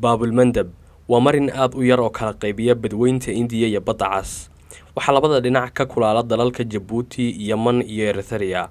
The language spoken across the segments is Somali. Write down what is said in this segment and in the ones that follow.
baabulmandab waa marin aad u yar oo kala qaybiya badweynta indiya iyo badda cas waxaa labada dhinac ka kulaala dalalka jabuuti yeman iyo eritrea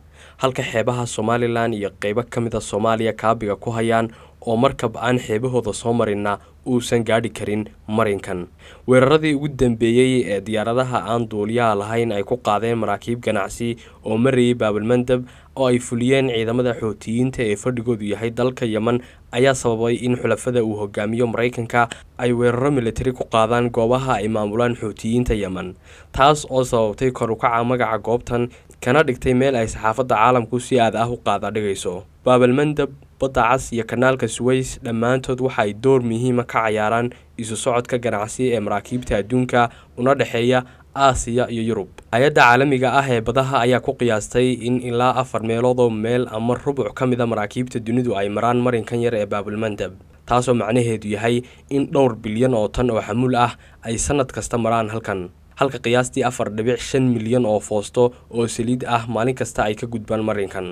halka xeebaha somalilan iyo qaybo ka mid ah soomaaliya kaabiga ku hayaan oo markab aan xeebahooda soo marinna uusan gaadhi karin marinkan weeraradii ugu dambeeyey ee diyaaradaha aan duuliyaha lahayn ay ku qaadeen maraakiib ganacsi oo marayay baabalmandab oo ay fuliyeen ciidamada xootiyiinta ee fadhigoodu yahay dalka yeman ayaa sababay in xulafada uu hogaamiyo maraykanka ay weeraro militari ku qaadaan goobaha ay maamulaan xootiyiinta yeman taas oo sababtay kor ukaca magaca goobtan kana dhigtay meel ay saxaafadda caalamku si aad ah u qaada dhigayso baabalmandab badda cas iyo kanaalka suweys dhammaantood waxaay door muhiima ah ka cayaaraan isu socodka ganacsi ee maraakiibta adduunka una dhexeeya aasiya iyo yurub hay-adda caalamiga ah ee badaha ayaa ku qiyaastay in ilaa afar meelood oo meel ama rubuc ka mida ah maraakiibta dunidu ay maraan marinkan yar ee baabulmandab taasoo macnaheedu yahay in dhowr bilyan oo tan oo xamuul ah ay sanad kasta maraan halkan halka qiyaastii afar dhibic shan milyan oo foosto oo saliid ah maalin kasta ay ka gudbaan marinkan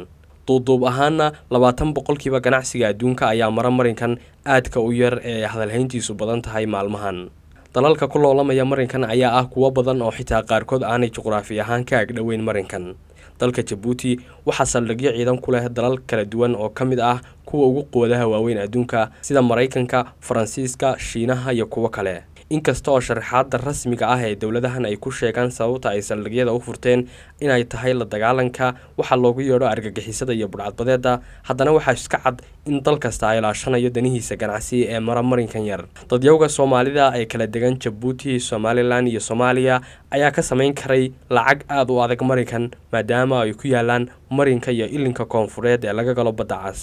duuduub ahaanna labaatan boqolkiiba ganacsiga adduunka ayaa maramarinkan aadka u yar ee hadalhayntiisu badan tahay maalmahan dalalka ku loolamaya marinkan ayaa ah kuwo badan oo xitaa qaarkood aanay juqraafi ahaan ka agdhoweyn marinkan dalka jabuuti waxaa saldhigyo ciidan ku leh dalal kala duwan oo ka mid ah kuwa ugu quwadaha waaweyn adduunka sida maraykanka faransiiska shiinaha iyo kuwo kale inkasta oo sharaxaada rasmiga ah ee dowladahan ay ku sheegaan sababta ay saldhigyada u furteen inay tahay la dagaalanka waxaa loogu yeedho argagixisada iyo budhcadbadeeda haddana waxaa iska cad in dal kasta ay laashanayo danihiisa ganacsi ee mara marinkan yar dadyowga soomaalida ee kala degan jabuuti somalilan iyo soomaaliya ayaa ka samayn karay lacag aada u adag marinkan maadaama ay ku yaalaan marinka iyo ilinka koonfureed ee laga galo badda cas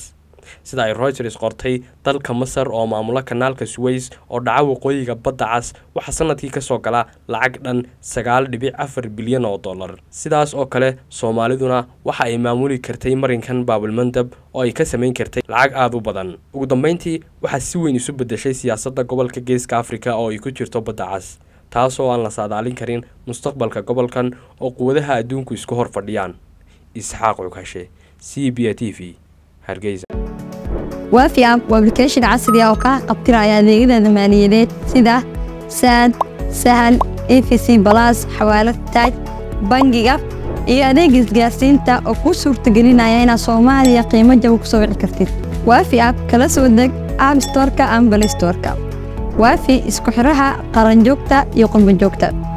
sida ay routers qortay dalka masar oo maamulo kanaalka suweys oo dhaca waqooyiga badda cas waxaa sanadkii kasoo gala lacag dhan sagaal dhibic afar bilyan oo dollar sidaas oo kale soomaaliduna waxa ay maamuli kartay marinkan baabilmandab oo ay ka samayn kartay lacag aada u badan ugu dambeyntii waxaa si weyn isu bedeshay siyaasadda gobolka geeska afrika oo ay ku jirto badda cas taasoo aan la saadaalin karin mustaqbalka gobolkan oo quwadaha adduunku isku hor fadhiyaan isxaaq cughashe c b a t v hargeysa waafi app waa application casri ah oo kaa qabtiraya adeegyada maaliyadeed sida saad sahal efc balas xawaalad taaj bangiga iyo adeega isgaarsiinta oo kuu suurtagelinaya inaad soomaaliya qiimo jabo ku soo wici kartid waafi app kala soo deg app storka ama balay waafi isku xiraha qaranjoogta iyo qurbanjoogta